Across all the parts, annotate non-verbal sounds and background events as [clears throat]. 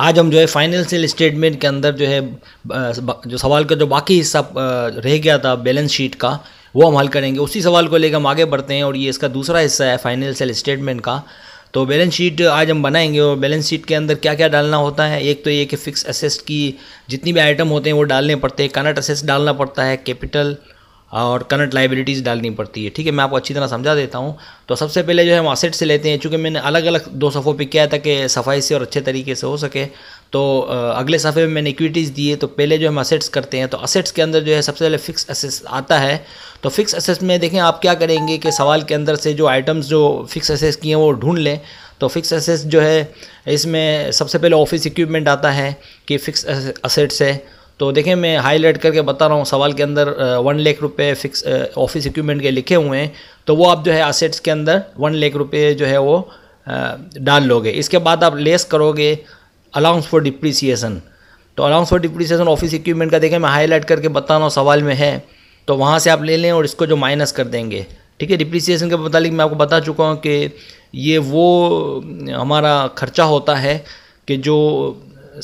आज हम जो है फाइनेंशियल स्टेटमेंट के अंदर जो है जो सवाल का जो बाकी हिस्सा रह गया था बैलेंस शीट का वो हम हल करेंगे उसी सवाल को लेकर हम आगे बढ़ते हैं और ये इसका दूसरा हिस्सा है फाइनेंशियल स्टेटमेंट का तो बैलेंस शीट आज हम बनाएंगे और बैलेंस शीट के अंदर क्या क्या डालना होता है एक तो ये कि फ़िक्स असेस्ट की जितनी भी आइटम होते हैं वो डालने पड़ते हैं कनट असेस्ट डालना पड़ता है कैपिटल और करंट लाइबिलिटीज़ डालनी पड़ती है ठीक है मैं आपको अच्छी तरह समझा देता हूँ तो सबसे पहले जो है हम असेट से लेते हैं चूँकि मैंने अलग अलग दो सफ़ों पे किया है ताकि सफाई से और अच्छे तरीके से हो सके तो अगले सफ़े में मैंने इक्विटीज़ दिए तो पहले जो हम असेट्स करते हैं तो असेट्स के अंदर जो है सबसे पहले फ़िक्स असेस आता है तो फ़िक्स असेस में देखें आप क्या करेंगे कि सवाल के अंदर से जो आइटम्स जो फ़िक्स असेस किए हैं वो ढूंढ लें तो फ़िक्स असेस जो है इसमें सबसे पहले ऑफिस इक्विपमेंट आता है कि फ़िक्स असेट्स है तो देखें मैं हाईलाइट करके बता रहा हूँ सवाल के अंदर वन लाख रुपये फिक्स ऑफिस इक्विपमेंट के लिखे हुए हैं तो वो आप जो है असेट्स के अंदर वन लाख रुपये जो है वो डाल लोगे इसके बाद आप लेस करोगे अलाउंस फॉर डिप्रिसिएशन तो allowance for depreciation office equipment का देखें मैं हाईलाइट करके बता रहा हूँ सवाल में है तो वहाँ से आप ले लें और इसको जो माइनस कर देंगे ठीक है डिप्रिसिएशन के मुतालिक मैं आपको बता चुका हूँ कि ये वो हमारा खर्चा होता है कि जो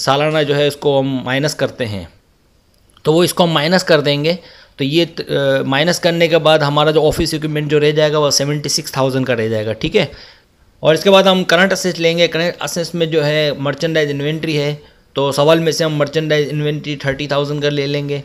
सालाना जो है इसको हम माइनस करते हैं तो वो इसको हम माइनस कर देंगे तो ये माइनस करने के बाद हमारा जो ऑफिस इक्विपमेंट जो रह जाएगा वो सेवेंटी सिक्स थाउजेंड का रह जाएगा ठीक है और इसके बाद हम करंट असेस लेंगे करंट असेस में जो है मर्चेंडाइज इन्वेंट्री है तो सवाल में से हम मर्चेंडाइज इन्वेंट्री थर्टी थाउजेंड का ले लेंगे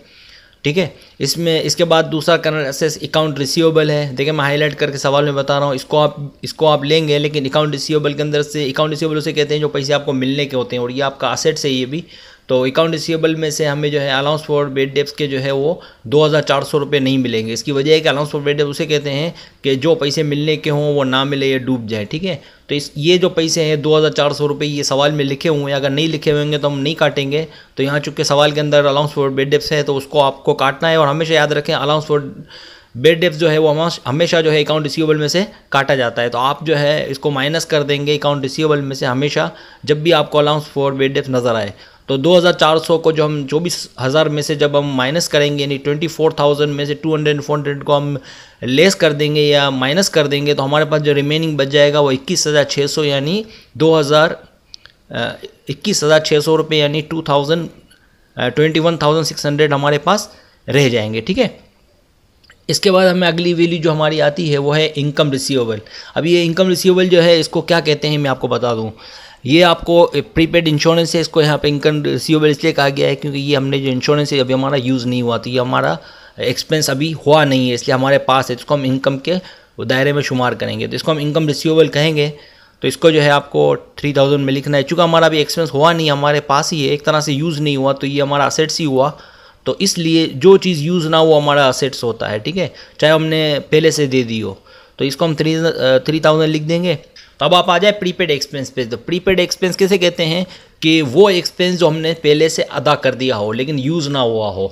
ठीक है इसमें इसके बाद दूसरा करंट असेस अकाउंट रिसीवेबल है देखिए मैं हाईलाइट करके सवाल में बता रहा हूँ इसको आप इसको आप लेंगे लेकिन अकाउंट रिसीवेबल के अंदर से अकाउंट रिसीवेबल उसे कहते हैं जो पैसे आपको मिलने के होते हैं और ये आपका असेट्स है ये भी तो अकाउंट रिसीवेबल में से हमें जो है अलाउंस फॉर बेड डेप्स के जो है वो दो हज़ार चार सौ रुपये नहीं मिलेंगे इसकी वजह है कि अलाउंस फॉर बेड डेप्स उसे कहते हैं कि जो पैसे मिलने के हों वो ना मिले या डूब जाए ठीक है तो इस ये जो पैसे हैं दो हज़ार चार सौ रुपये ये सवाल में लिखे हुए हैं अगर नहीं लिखे हुएंगे तो हम नहीं काटेंगे तो यहाँ चूँकि सवाल के अंदर अलाउंस फॉर बेड डेप्स है तो उसको आपको काटना है और हमेशा याद रखें अलाउंस फॉर बेड डेप्स जो है वो हमेशा जो है अकाउंट रिसीवेबल में से काटा जाता है तो आप जो है इसको माइनस कर देंगे अकाउंट रिसीवेबल में से हमेशा जब भी आपको अलाउंस फॉर बेड डेप्स नज़र आए तो 2400 को जो हम चौबीस हज़ार में से जब हम माइनस करेंगे यानी 24,000 में से 200 हंड्रेड को हम लेस कर देंगे या माइनस कर देंगे तो हमारे पास जो रिमेनिंग बच जाएगा वो इक्कीस हज़ार छः सौ यानी दो हज़ार इक्कीस हज़ार छः सौ रुपये यानी two thousand twenty one thousand six hundred हमारे पास रह जाएंगे ठीक है इसके बाद हमें अगली वैल्यू जो हमारी आती है वो है इनकम रिसीवेबल अब ये इनकम रिसीवेबल जो है इसको क्या कहते हैं मैं आपको बता दूँ ये आपको प्रीपेड इंश्योरेंस है इसको यहाँ पे इनकम रिसीवेबल इसलिए कहा गया है क्योंकि ये हमने जो इंश्योरेंस है अभी हमारा यूज़ नहीं हुआ तो ये हमारा एक्सपेंस अभी हुआ नहीं है इसलिए हमारे पास है इसको हम इनकम के दायरे में शुमार करेंगे तो इसको हम इनकम रिसीवेबल कहेंगे तो इसको जो है आपको थ्री थाउजेंड में लिखना है चूँकि हमारा अभी एक्सपेंस हुआ नहीं हमारे पास ही है एक तरह से यूज़ नहीं हुआ तो ये हमारा असेट्स ही हुआ तो इसलिए जो चीज़ यूज़ ना हो हमारा असेट्स होता है ठीक है चाहे हमने पहले से दे दी हो तो इसको हम थ्री थ्री थाउजेंड लिख देंगे तो अब आप आ जाए प्रीपेड एक्सपेंस पे तो प्रीपेड एक्सपेंस कैसे कहते हैं कि वो एक्सपेंस जो हमने पहले से अदा कर दिया हो लेकिन यूज़ ना हुआ हो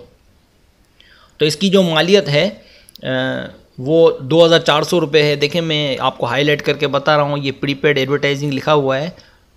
तो इसकी जो मालियत है uh, वो दो हज़ार चार सौ रुपये है देखें मैं आपको हाईलाइट करके बता रहा हूँ ये प्रीपेड एडवर्टाइजिंग लिखा हुआ है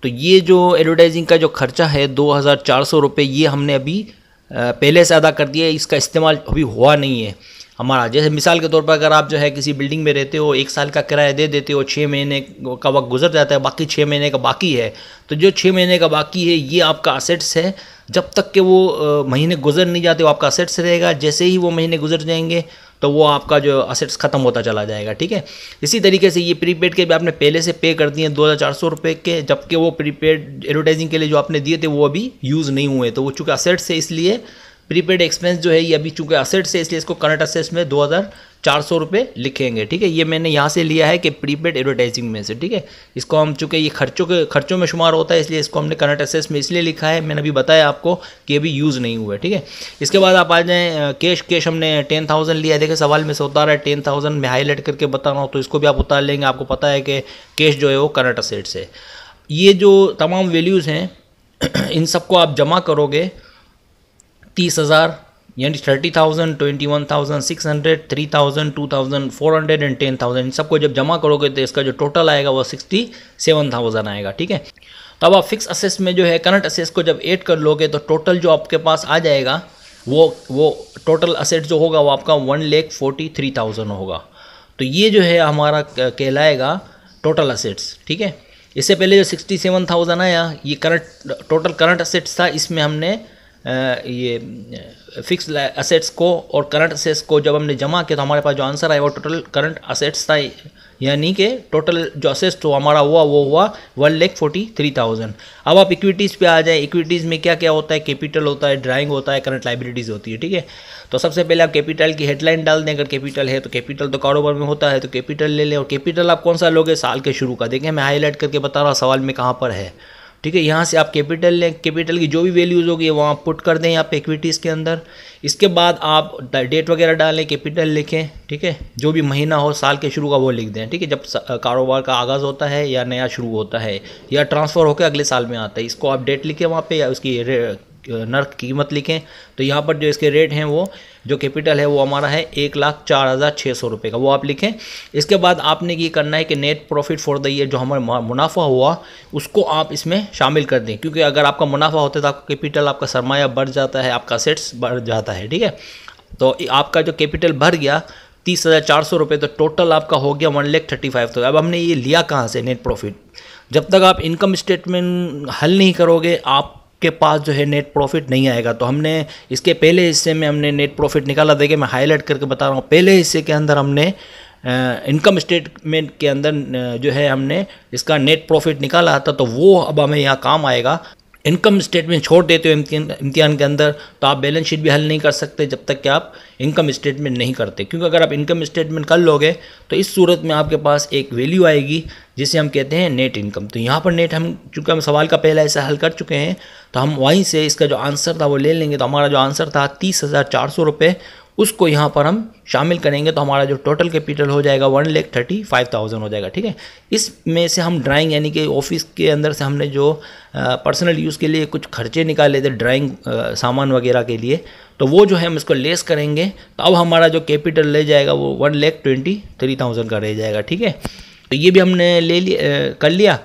तो ये जो एडवर्टाइजिंग का जो खर्चा है दो हज़ार चार सौ रुपये ये हमने अभी uh, पहले से अदा कर दिया है इसका इस्तेमाल अभी हुआ नहीं है हमारा जैसे मिसाल के तौर पर अगर आप जो है किसी बिल्डिंग में रहते हो एक साल का किराया दे देते हो छः महीने का वक्त गुजर जाता है बाकी छः महीने का बाकी है तो जो छः महीने का बाकी है ये आपका असेट्स है जब तक के वो महीने गुजर नहीं जाते वो आपका असेट्स रहेगा जैसे ही वो महीने गुजर जाएंगे तो वो आपका जो असेट्स ख़त्म होता चला जाएगा ठीक है इसी तरीके से ये प्रीपेड के भी आपने पहले से पे कर दिए दो हज़ार चार सौ रुपये के जबकि वो प्रीपेड एडवर्टाइजिंग के लिए जो आपने दिए थे वो अभी यूज़ नहीं हुए तो वो चूँकि असेट्स है इसलिए प्रीपेड एक्सपेंस जो है ये अभी चूंकि असेट से इसलिए इसको करंट असेट्स में दो हज़ार चार सौ रुपये लिखेंगे ठीक है ये मैंने यहाँ से लिया है कि प्रीपेड एडवर्टाइजिंग में से ठीक है इसको हम चूँकि ये खर्चों के खर्चों में शुमार होता है इसलिए इसको हमने करंट असेस में इसलिए लिखा है मैंने अभी बताया आपको कि अभी यूज़ नहीं हुआ है ठीक है इसके बाद आप आ जाएँ कैश कैश हमने टेन थाउजेंड लिया है देखिए सवाल में से उतार है टेन थाउजेंड में हाईलाइट करके बता रहा हूँ तो इसको भी आप उतार लेंगे आपको पता है कि कैश जो है वो करंट असेट्स है ये जो तमाम वैल्यूज़ हैं [clears throat] इन सबको आप जमा करोगे तीस हज़ार यानी thirty thousand twenty one thousand six hundred three thousand two thousand four hundred and ten thousand इन सबको जब जमा करोगे तो इसका जो टोटल आएगा वो सिक्सटी सेवन थाउजेंड आएगा ठीक है तो अब आप फिक्स असेस में जो है करंट असेस को जब एड कर लोगे तो टोटल जो आपके पास आ जाएगा वो वो टोटल असेट जो होगा वो आपका वन लेख फोर्टी थ्री थाउजेंड होगा तो ये जो है हमारा कहलाएगा टोटल असेट्स ठीक है इससे पहले जो सिक्सटी सेवन थाउजेंड आया ये करंट टोटल करंट असेट्स था इसमें हमने ये फिक्स असेट्स को और करंट असेट्स को जब हमने जमा किया तो हमारे पास जो आंसर आया वो टोटल करंट असेट्स था यानी कि टोटल जो असेस्ट तो हमारा हुआ वो हुआ वन लेख फोर्टी थ्री थाउजेंड अब आप इक्विटीज़ पे आ जाए इक्विटीज़ में क्या क्या होता है कैपिटल होता है ड्राइंग होता है करंट लाइबिलिटीज़ होती है ठीक है तो सबसे पहले आप कैपिटल की हेडलाइन डाल दें अगर कैपिटल है तो कैपिटल तो कारोबार में होता है तो कैपिटल ले लें और कैपिटल आप कौन सा लोगे साल के शुरू का देखें मैं हाईलाइट करके बता रहा हूँ सवाल में कहाँ पर है ठीक है यहाँ से आप कैपिटल लें कैपिटल की जो भी वैल्यूज़ होगी वो आप पुट कर दें यहाँ पे इक्विटीज़ के अंदर इसके बाद आप डेट वगैरह डालें कैपिटल लिखें ठीक है जो भी महीना हो साल के शुरू का वो लिख दें ठीक है जब कारोबार का आगाज़ होता है या नया शुरू होता है या ट्रांसफ़र होकर अगले साल में आता है इसको आप डेट लिखें वहाँ पर या उसकी नर्क कीमत लिखें तो यहाँ पर जो इसके रेट हैं वो जो कैपिटल है वो हमारा है एक लाख चार हज़ार छः सौ रुपये का वो आप लिखें इसके बाद आपने ये करना है कि net profit for the year जो हमारा मुनाफा हुआ उसको आप इसमें शामिल कर दें क्योंकि अगर आपका मुनाफा होता है तो आपका कैपिटल आपका सरमाया बढ़ जाता है आपका सेट्स बढ़ जाता है ठीक है तो आपका जो कैपिटल बढ़ गया तीस हज़ार चार सौ रुपये तो टोटल आपका हो गया वन लेख थर्टी फाइव तो अब हमने ये लिया कहाँ से नेट प्रॉफिट जब तक आप इनकम स्टेटमेंट हल नहीं करोगे आप के पास जो है नेट प्रॉफिट नहीं आएगा तो हमने इसके पहले हिस्से में हमने नेट प्रॉफिट निकाला देखिए मैं हाईलाइट करके बता रहा हूँ पहले हिस्से के अंदर हमने इनकम स्टेटमेंट के अंदर जो है हमने इसका नेट प्रॉफिट निकाला था तो वो अब हमें यहाँ काम आएगा इनकम स्टेटमेंट छोड़ देते हो इम्तिहान के अंदर तो आप बैलेंस शीट भी हल नहीं कर सकते जब तक कि आप इनकम स्टेटमेंट नहीं करते क्योंकि अगर आप इनकम स्टेटमेंट कर लोगे तो इस सूरत में आपके पास एक वैल्यू आएगी जिसे हम कहते हैं नेट इनकम तो यहाँ पर नेट हम चूँकि हम सवाल का पहला ऐसा हल कर चुके हैं तो हम वहीं से इसका जो आंसर था वो ले लेंगे तो हमारा जो आंसर था तीस हज़ार चार सौ रुपये उसको यहाँ पर हम शामिल करेंगे तो हमारा जो टोटल कैपिटल हो जाएगा वन लेख थर्टी फाइव थाउजेंड हो जाएगा ठीक है इसमें से हम ड्राइंग यानी कि ऑफिस के अंदर से हमने जो पर्सनल यूज़ के लिए कुछ खर्चे निकाले थे ड्राइंग सामान वगैरह के लिए तो वो जो है हम इसको लेस करेंगे तो अब हमारा जो कैपिटल ले जाएगा वो वन लेख ट्वेंटी थ्री थाउजेंड का रह जाएगा ठीक है तो ये भी हमने ले लिया कर लिया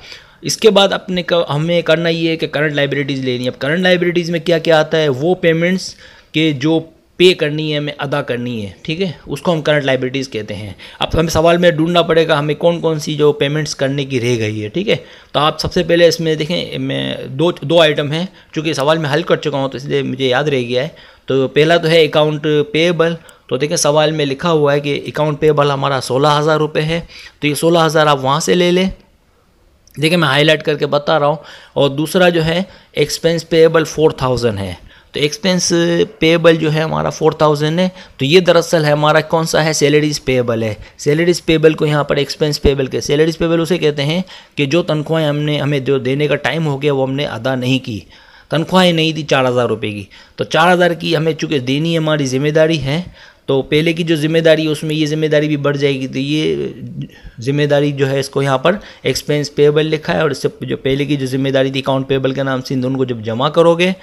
इसके बाद अपने कर, हमें करना ये है कि करंट लाइब्रेटीज़ लेनी अब करंट लाइब्रेटीज़ में क्या क्या आता है वो पेमेंट्स के जो पे करनी है हमें अदा करनी है ठीक है उसको हम करंट लाइबिलिटीज़ कहते हैं अब हमें सवाल में ढूंढना पड़ेगा हमें कौन कौन सी जो पेमेंट्स करने की रह गई है ठीक है तो आप सबसे पहले इसमें देखें मैं दो दो आइटम हैं चूँकि सवाल में हल कर चुका हूँ तो इसलिए मुझे याद रह गया है तो पहला तो है अकाउंट पेएबल तो देखें सवाल में लिखा हुआ है कि अकाउंट पेबल हमारा सोलह हज़ार रुपये है तो ये सोलह हज़ार आप वहाँ से ले लें देखिए मैं हाईलाइट करके बता रहा हूँ और दूसरा जो है एक्सपेंस पेएबल फोर थाउजेंड है तो एक्सपेंस पेबल जो है हमारा फोर थाउजेंड है तो ये दरअसल है हमारा कौन सा है सैलरीज पेबल है सैलरीज पेबल को यहाँ पर एक्सपेंस पेबल के सैलरीज पेबल उसे कहते हैं कि जो तनख्वाहें हमने हमें जो देने का टाइम हो गया वो हमने अदा नहीं की तनख्वाहें नहीं दी चार हज़ार रुपये की तो चार हज़ार की हमें चूँकि देनी हमारी ज़िम्मेदारी है तो पहले की जो जिम्मेदारी है उसमें ये जिम्मेदारी भी बढ़ जाएगी तो ये जिम्मेदारी जो है इसको यहाँ पर एक्सपेंस पेबल लिखा है और इससे जो पहले की जो जिम्मेदारी थी अकाउंट पेबल के नाम से इन दोनों को जब जमा करोगे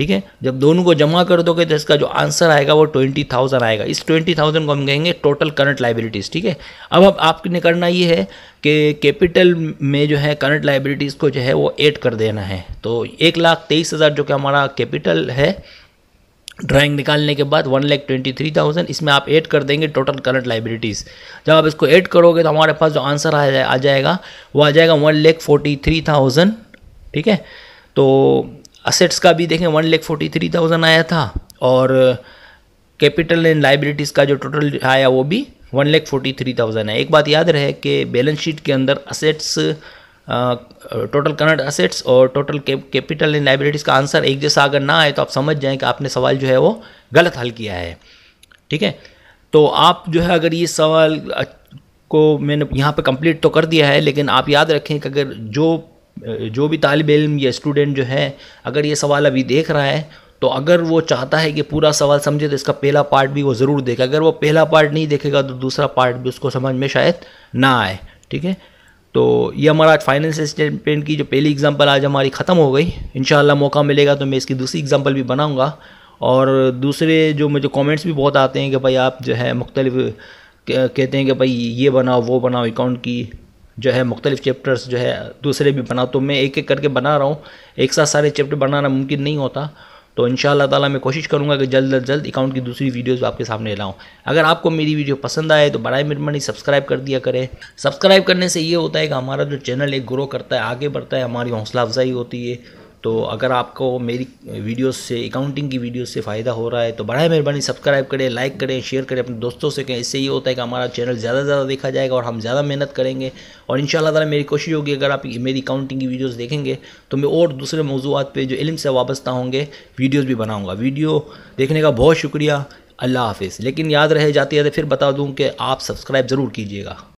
ठीक है जब दोनों को जमा कर दोगे तो इसका जो आंसर आएगा वो ट्वेंटी थाउजेंड आएगा इस ट्वेंटी थाउजेंड को हम कहेंगे टोटल करंट लाइबिलिटीज़ ठीक है अब अब आपने करना ये है कि कैपिटल में जो है करंट लाइबिलिटीज़ को जो है वो ऐड कर देना है तो एक लाख तेईस हज़ार जो कि हमारा कैपिटल है ड्राइंग निकालने के बाद one lakh twenty three thousand इसमें आप ऐड कर देंगे टोटल करंट लाइबिलिटीज़ जब आप इसको ऐड करोगे तो हमारे पास जो आंसर आ जाएगा वो आ जाएगा one lakh forty three thousand ठीक है तो असेट्स का भी देखें वन लेख फोर्टी थ्री थाउजेंड आया था और कैपिटल एंड लाइबिलिटीज़ का जो टोटल आया वो भी वन लेख फोर्टी थ्री थाउजेंड है एक बात याद रहे कि बैलेंस शीट के अंदर असेट्स टोटल करंट असेट्स और टोटल कैपिटल एंड लाइबिलिटीज़ का आंसर एक जैसा अगर ना आए तो आप समझ जाएं कि आपने सवाल जो है वो गलत हल किया है ठीक है तो आप जो है अगर ये सवाल को मैंने यहाँ पे कंप्लीट तो कर दिया है लेकिन आप याद रखें कि अगर जो जो भी तालब इम या स्टूडेंट जो है अगर ये सवाल अभी देख रहा है तो अगर वो चाहता है कि पूरा सवाल समझे तो इसका पहला पार्ट भी वो ज़रूर देखे अगर वो पहला पार्ट नहीं देखेगा तो दूसरा पार्ट भी उसको समझ में शायद ना आए ठीक है तो ये हमारा आज फाइनेंस स्टेटमेंट की जो पहली एग्जांपल आज हमारी ख़त्म हो गई इन मौका मिलेगा तो मैं इसकी दूसरी एग्जांपल भी बनाऊँगा और दूसरे जो मुझे कमेंट्स भी बहुत आते हैं कि भाई आप जो है मुख्तलिफ कहते हैं कि भाई ये बनाओ वो बनाओ अकाउंट की जो है मुख्तलिफ़ चैप्टर्स जो है दूसरे भी बना तो मैं एक एक करके बना रहा हूँ एक साथ सारे चैप्टर बनाना मुमकिन नहीं होता तो इन ताला मैं कोशिश करूँगा कि जल्द अज जल्द अकाउंट की दूसरी वीडियोज़ आपके सामने लाऊँ अगर आपको मेरी वीडियो पसंद आए तो बरए मेहरबानी सब्सक्राइब कर दिया करें सब्सक्राइब करने से ये होता है कि हमारा जो चैनल है ग्रो करता है आगे बढ़ता है हमारी हौसला अफजाई होती है तो अगर आपको मेरी वीडियोस से अकाउंटिंग की वीडियोस से फ़ायदा हो रहा है तो बड़ा मेहरबानी सब्सक्राइब करें लाइक करें शेयर करें अपने दोस्तों से कहें इससे ये होता है कि हमारा चैनल ज़्यादा से ज़्यादा देखा जाएगा और हम ज़्यादा मेहनत करेंगे और इन शाला मेरी कोशिश होगी अगर आप मेरी अकाउंटिंग की वीडियोज़ देखेंगे तो मैं और दूसरे मौजूद पर जो इलम से वाबस्ता होंगे वीडियोज़ भी बनाऊँगा वीडियो देखने का बहुत शुक्रिया अल्लाह हाफिज़ लेकिन याद रहे जाते जाते फिर बता दूँ कि आप सब्सक्राइब ज़रूर कीजिएगा